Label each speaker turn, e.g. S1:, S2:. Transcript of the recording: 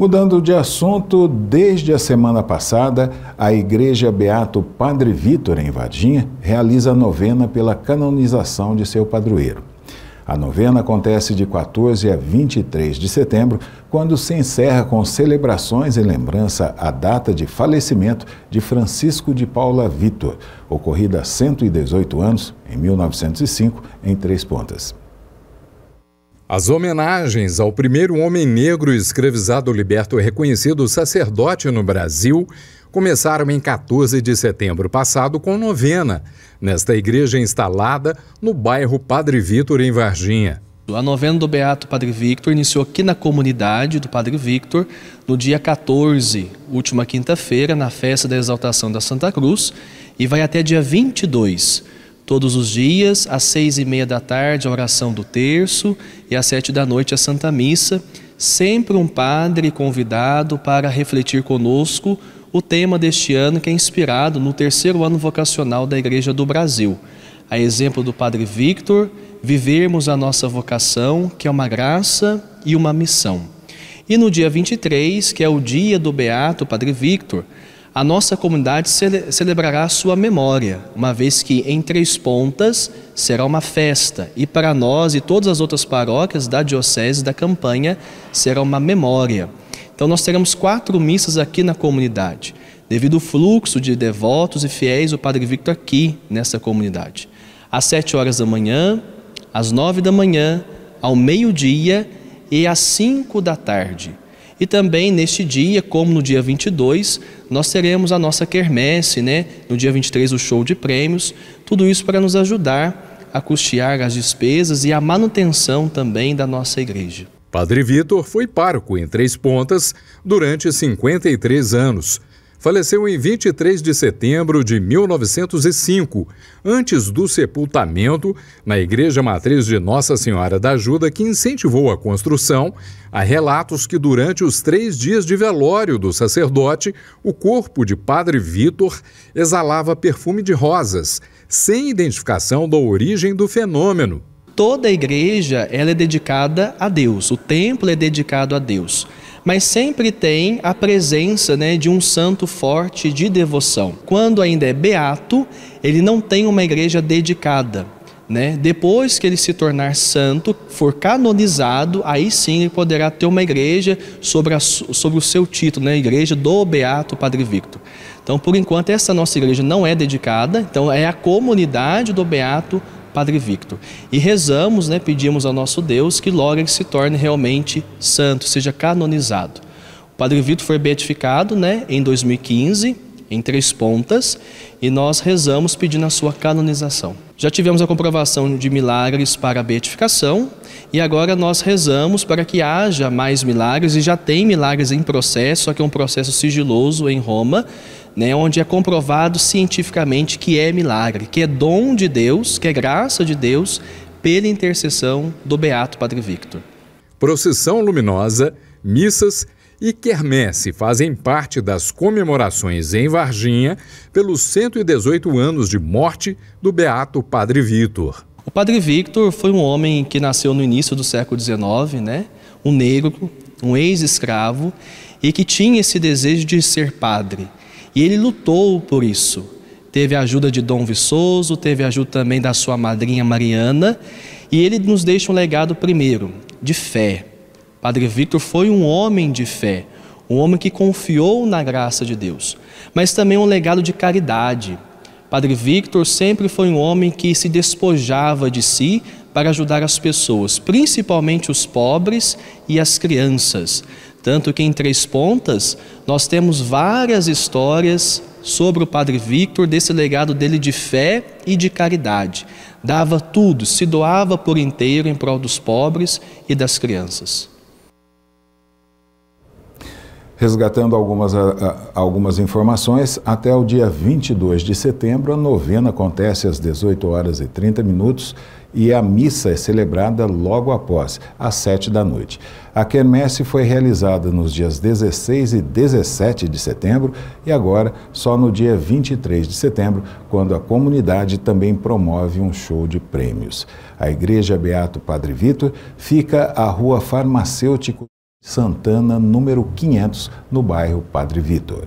S1: Mudando de assunto, desde a semana passada, a Igreja Beato Padre Vitor, em Varginha realiza a novena pela canonização de seu padroeiro. A novena acontece de 14 a 23 de setembro, quando se encerra com celebrações em lembrança à data de falecimento de Francisco de Paula Vitor, ocorrida há 118 anos, em 1905, em Três Pontas.
S2: As homenagens ao primeiro homem negro escravizado liberto reconhecido sacerdote no Brasil começaram em 14 de setembro passado com novena, nesta igreja instalada no bairro Padre Vitor,
S3: em Varginha. A novena do Beato Padre Victor iniciou aqui na comunidade do Padre Victor no dia 14, última quinta-feira, na festa da exaltação da Santa Cruz, e vai até dia 22. Todos os dias, às seis e meia da tarde, a oração do terço e às sete da noite, a Santa Missa. Sempre um padre convidado para refletir conosco o tema deste ano, que é inspirado no terceiro ano vocacional da Igreja do Brasil. A exemplo do Padre Victor, vivermos a nossa vocação, que é uma graça e uma missão. E no dia 23, que é o dia do Beato Padre Victor, a nossa comunidade cele celebrará sua memória, uma vez que em Três Pontas será uma festa e para nós e todas as outras paróquias da Diocese da Campanha será uma memória. Então nós teremos quatro missas aqui na comunidade, devido ao fluxo de devotos e fiéis, o Padre Victor aqui nessa comunidade. Às sete horas da manhã, às nove da manhã, ao meio-dia e às cinco da tarde. E também neste dia, como no dia 22, nós teremos a nossa quermesse, né? No dia 23 o show de prêmios, tudo isso para nos ajudar a custear as despesas e a manutenção também da nossa igreja.
S2: Padre Vitor foi pároco em Três Pontas durante 53 anos faleceu em 23 de setembro de 1905, antes do sepultamento na Igreja Matriz de Nossa Senhora da Ajuda, que incentivou a construção. Há relatos que, durante os três dias de velório do sacerdote, o corpo de Padre Vitor
S3: exalava perfume de rosas, sem identificação da origem do fenômeno. Toda a igreja ela é dedicada a Deus, o templo é dedicado a Deus mas sempre tem a presença né, de um santo forte de devoção. Quando ainda é beato, ele não tem uma igreja dedicada. Né? Depois que ele se tornar santo, for canonizado, aí sim ele poderá ter uma igreja sobre, a, sobre o seu título, né? Igreja do Beato Padre Victor. Então, por enquanto, essa nossa igreja não é dedicada, então é a comunidade do Beato Padre Victor. E rezamos, né, pedimos ao nosso Deus que logo ele se torne realmente santo, seja canonizado. O Padre Victor foi beatificado né, em 2015, em Três Pontas, e nós rezamos pedindo a sua canonização. Já tivemos a comprovação de milagres para a beatificação e agora nós rezamos para que haja mais milagres e já tem milagres em processo, só que é um processo sigiloso em Roma, né, onde é comprovado cientificamente que é milagre, que é dom de Deus, que é graça de Deus pela intercessão do Beato Padre Victor.
S2: Procissão luminosa, missas e quermesse fazem parte das comemorações em Varginha pelos 118 anos de morte do beato Padre Vitor.
S3: O Padre Victor foi um homem que nasceu no início do século XIX, né? um negro, um ex-escravo, e que tinha esse desejo de ser padre. E ele lutou por isso. Teve a ajuda de Dom Viçoso, teve a ajuda também da sua madrinha Mariana, e ele nos deixa um legado primeiro de fé, Padre Victor foi um homem de fé, um homem que confiou na graça de Deus, mas também um legado de caridade. Padre Victor sempre foi um homem que se despojava de si para ajudar as pessoas, principalmente os pobres e as crianças. Tanto que em Três Pontas nós temos várias histórias sobre o Padre Victor, desse legado dele de fé e de caridade. Dava tudo, se doava por inteiro em prol dos pobres e das crianças
S1: resgatando algumas, algumas informações, até o dia 22 de setembro, a novena acontece às 18 horas e 30 minutos e a missa é celebrada logo após, às 7 da noite. A quermesse foi realizada nos dias 16 e 17 de setembro e agora só no dia 23 de setembro, quando a comunidade também promove um show de prêmios. A Igreja Beato Padre Vitor fica à Rua Farmacêutico Santana, número 500, no bairro Padre Vitor.